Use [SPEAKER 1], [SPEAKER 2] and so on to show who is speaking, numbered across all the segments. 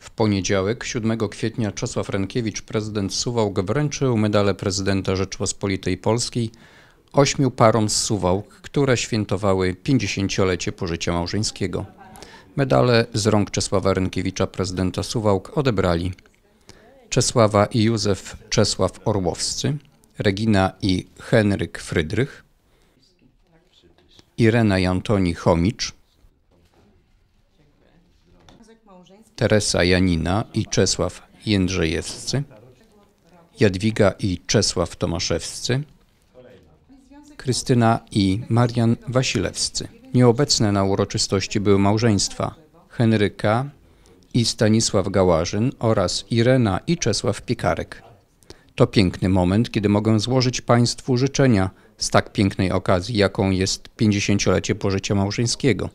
[SPEAKER 1] W poniedziałek, 7 kwietnia, Czesław Renkiewicz, prezydent Suwałk, wręczył medale prezydenta Rzeczpospolitej Polskiej ośmiu parom z Suwałk, które świętowały 50-lecie pożycia małżeńskiego. Medale z rąk Czesława Renkiewicza, prezydenta Suwałk, odebrali Czesława i Józef Czesław Orłowscy, Regina i Henryk Frydrych, Irena Jantoni Chomicz, Teresa Janina i Czesław Jędrzejewscy, Jadwiga i Czesław Tomaszewscy, Krystyna i Marian Wasilewscy. Nieobecne na uroczystości były małżeństwa Henryka i Stanisław Gałażyn oraz Irena i Czesław Piekarek. To piękny moment, kiedy mogę złożyć Państwu życzenia – z tak pięknej okazji, jaką jest 50-lecie pożycia małżeńskiego,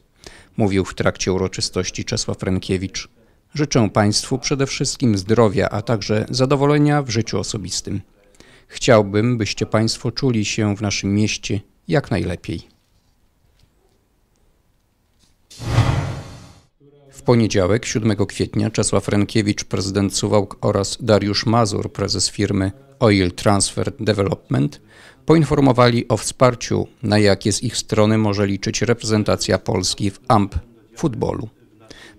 [SPEAKER 1] mówił w trakcie uroczystości Czesław Renkiewicz. Życzę Państwu przede wszystkim zdrowia, a także zadowolenia w życiu osobistym. Chciałbym, byście Państwo czuli się w naszym mieście jak najlepiej. W poniedziałek, 7 kwietnia, Czesław Renkiewicz, prezydent Suwałk oraz Dariusz Mazur, prezes firmy Oil Transfer Development, poinformowali o wsparciu, na jakie z ich strony może liczyć reprezentacja Polski w AMP futbolu.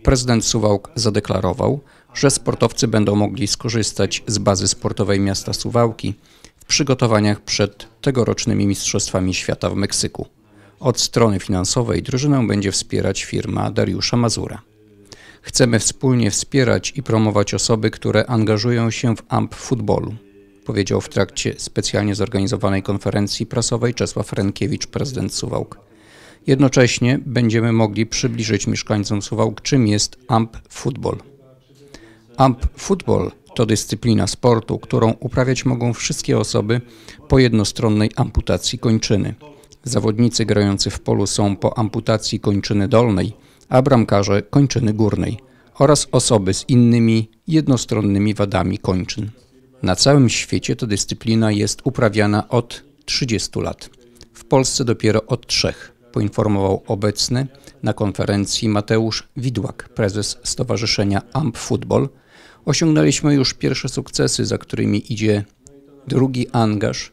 [SPEAKER 1] Prezydent Suwałk zadeklarował, że sportowcy będą mogli skorzystać z bazy sportowej miasta Suwałki w przygotowaniach przed tegorocznymi Mistrzostwami Świata w Meksyku. Od strony finansowej drużynę będzie wspierać firma Dariusza Mazura. Chcemy wspólnie wspierać i promować osoby, które angażują się w amp futbolu, powiedział w trakcie specjalnie zorganizowanej konferencji prasowej Czesław Renkiewicz, prezydent Suwałk. Jednocześnie będziemy mogli przybliżyć mieszkańcom Suwałk, czym jest amp futbol. Amp futbol to dyscyplina sportu, którą uprawiać mogą wszystkie osoby po jednostronnej amputacji kończyny. Zawodnicy grający w polu są po amputacji kończyny dolnej a bramkarze kończyny górnej oraz osoby z innymi jednostronnymi wadami kończyn. Na całym świecie ta dyscyplina jest uprawiana od 30 lat. W Polsce dopiero od trzech, poinformował obecny na konferencji Mateusz Widłak, prezes Stowarzyszenia AMP Football. Osiągnęliśmy już pierwsze sukcesy, za którymi idzie drugi angaż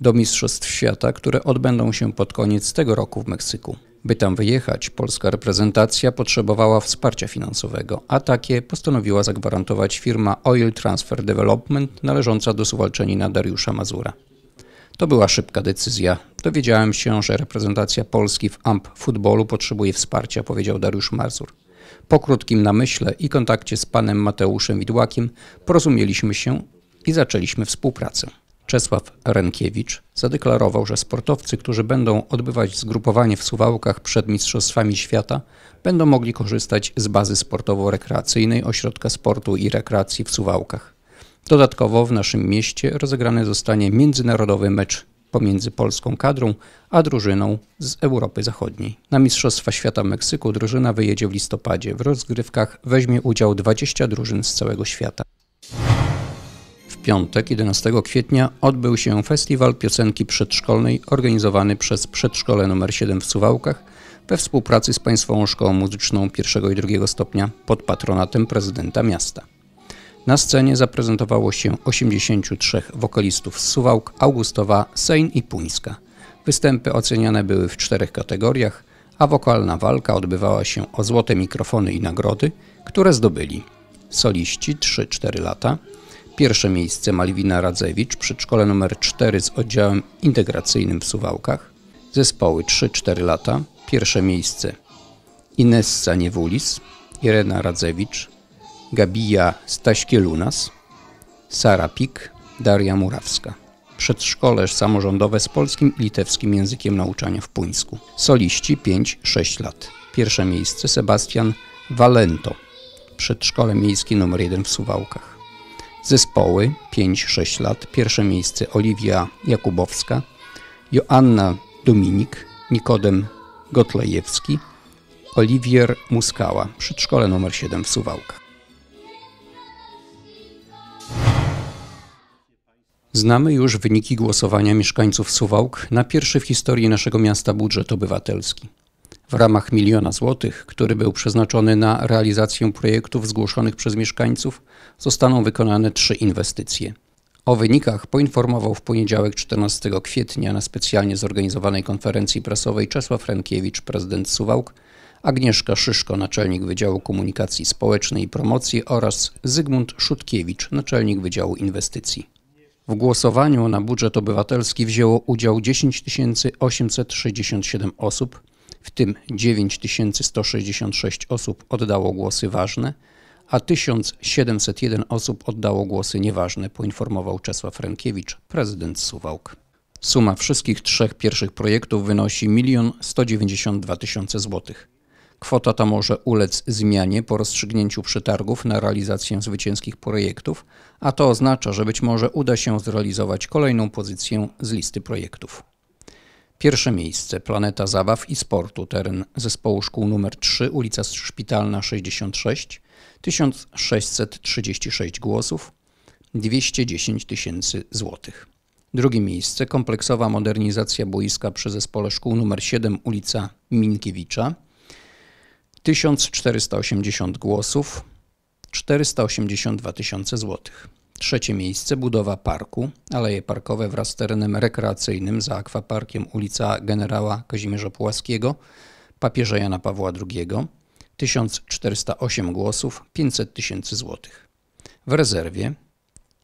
[SPEAKER 1] do Mistrzostw Świata, które odbędą się pod koniec tego roku w Meksyku. By tam wyjechać, polska reprezentacja potrzebowała wsparcia finansowego, a takie postanowiła zagwarantować firma Oil Transfer Development należąca do suwalczanina Dariusza Mazura. To była szybka decyzja. Dowiedziałem się, że reprezentacja Polski w AMP futbolu potrzebuje wsparcia, powiedział Dariusz Mazur. Po krótkim namyśle i kontakcie z panem Mateuszem Widłakiem porozumieliśmy się i zaczęliśmy współpracę. Czesław Renkiewicz zadeklarował, że sportowcy, którzy będą odbywać zgrupowanie w Suwałkach przed Mistrzostwami Świata, będą mogli korzystać z bazy sportowo-rekreacyjnej Ośrodka Sportu i Rekreacji w Suwałkach. Dodatkowo w naszym mieście rozegrany zostanie międzynarodowy mecz pomiędzy polską kadrą a drużyną z Europy Zachodniej. Na Mistrzostwa Świata w Meksyku drużyna wyjedzie w listopadzie. W rozgrywkach weźmie udział 20 drużyn z całego świata piątek 11 kwietnia odbył się festiwal piosenki przedszkolnej organizowany przez Przedszkole nr 7 w Suwałkach we współpracy z Państwową Szkołą Muzyczną I i II stopnia pod patronatem prezydenta miasta. Na scenie zaprezentowało się 83 wokalistów z Suwałk, Augustowa, Sejn i Puńska. Występy oceniane były w czterech kategoriach, a wokalna walka odbywała się o złote mikrofony i nagrody, które zdobyli soliści 3-4 lata, Pierwsze miejsce Malwina Radzewicz, przedszkole numer 4 z oddziałem integracyjnym w Suwałkach. Zespoły 3-4 lata. Pierwsze miejsce Inessa Niewulis, Irena Radzewicz, Gabija Staśkielunas, Sara Pik, Daria Murawska. Przedszkole samorządowe z polskim i litewskim językiem nauczania w Puńsku. Soliści 5-6 lat. Pierwsze miejsce Sebastian Valento, przedszkole miejskie nr 1 w Suwałkach. Zespoły 5-6 lat, pierwsze miejsce Oliwia Jakubowska, Joanna Dominik, Nikodem Gotlejewski, Oliwier Muskała, przedszkole nr 7 w Suwałkach. Znamy już wyniki głosowania mieszkańców Suwałk na pierwszy w historii naszego miasta budżet obywatelski w ramach miliona złotych, który był przeznaczony na realizację projektów zgłoszonych przez mieszkańców, zostaną wykonane trzy inwestycje. O wynikach poinformował w poniedziałek 14 kwietnia na specjalnie zorganizowanej konferencji prasowej Czesław Rękiewicz, prezydent Suwałk, Agnieszka Szyszko, naczelnik Wydziału Komunikacji Społecznej i Promocji oraz Zygmunt Szutkiewicz, naczelnik Wydziału Inwestycji. W głosowaniu na budżet obywatelski wzięło udział 10 867 osób, w tym 9166 osób oddało głosy ważne, a 1701 osób oddało głosy nieważne, poinformował Czesław Rękiewicz, prezydent Suwałk. Suma wszystkich trzech pierwszych projektów wynosi 1 192 000 zł. Kwota ta może ulec zmianie po rozstrzygnięciu przetargów na realizację zwycięskich projektów, a to oznacza, że być może uda się zrealizować kolejną pozycję z listy projektów. Pierwsze miejsce Planeta Zabaw i Sportu, teren zespołu szkół nr 3, ulica Szpitalna 66, 1636 głosów, 210 tysięcy złotych. Drugie miejsce kompleksowa modernizacja boiska przy zespole szkół nr 7, ulica Minkiewicza, 1480 głosów, 482 tysiące złotych. Trzecie miejsce budowa parku, aleje parkowe wraz z terenem rekreacyjnym za akwaparkiem ulica generała Kazimierza Pułaskiego, papieża Jana Pawła II. 1408 głosów, 500 tysięcy złotych. W rezerwie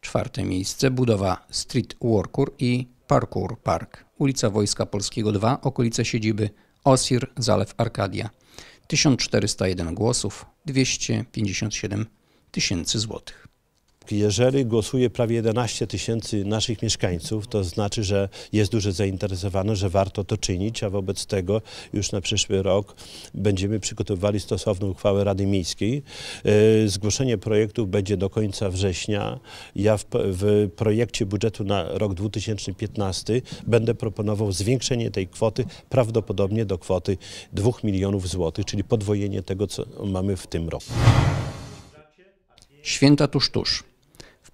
[SPEAKER 1] czwarte miejsce budowa Street Workur i Parkour Park, ulica Wojska Polskiego 2, okolice siedziby Osir, Zalew Arkadia. 1401 głosów, 257 tysięcy złotych. Jeżeli głosuje prawie 11 tysięcy naszych mieszkańców, to znaczy, że jest duże zainteresowanie, że warto to czynić, a wobec tego już na przyszły rok będziemy przygotowywali stosowną uchwałę Rady Miejskiej. E, zgłoszenie projektów będzie do końca września. Ja w, w projekcie budżetu na rok 2015 będę proponował zwiększenie tej kwoty prawdopodobnie do kwoty 2 milionów złotych, czyli podwojenie tego, co mamy w tym roku. Święta tuż tuż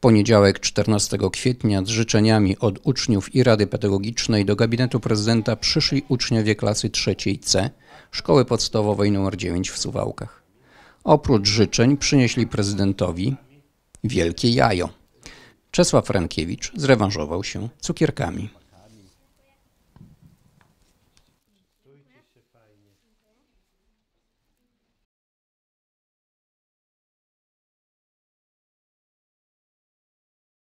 [SPEAKER 1] poniedziałek 14 kwietnia z życzeniami od uczniów i Rady Pedagogicznej do gabinetu prezydenta przyszli uczniowie klasy trzeciej c Szkoły Podstawowej nr 9 w Suwałkach. Oprócz życzeń przynieśli prezydentowi wielkie jajo. Czesław Frankiewicz zrewanżował się cukierkami.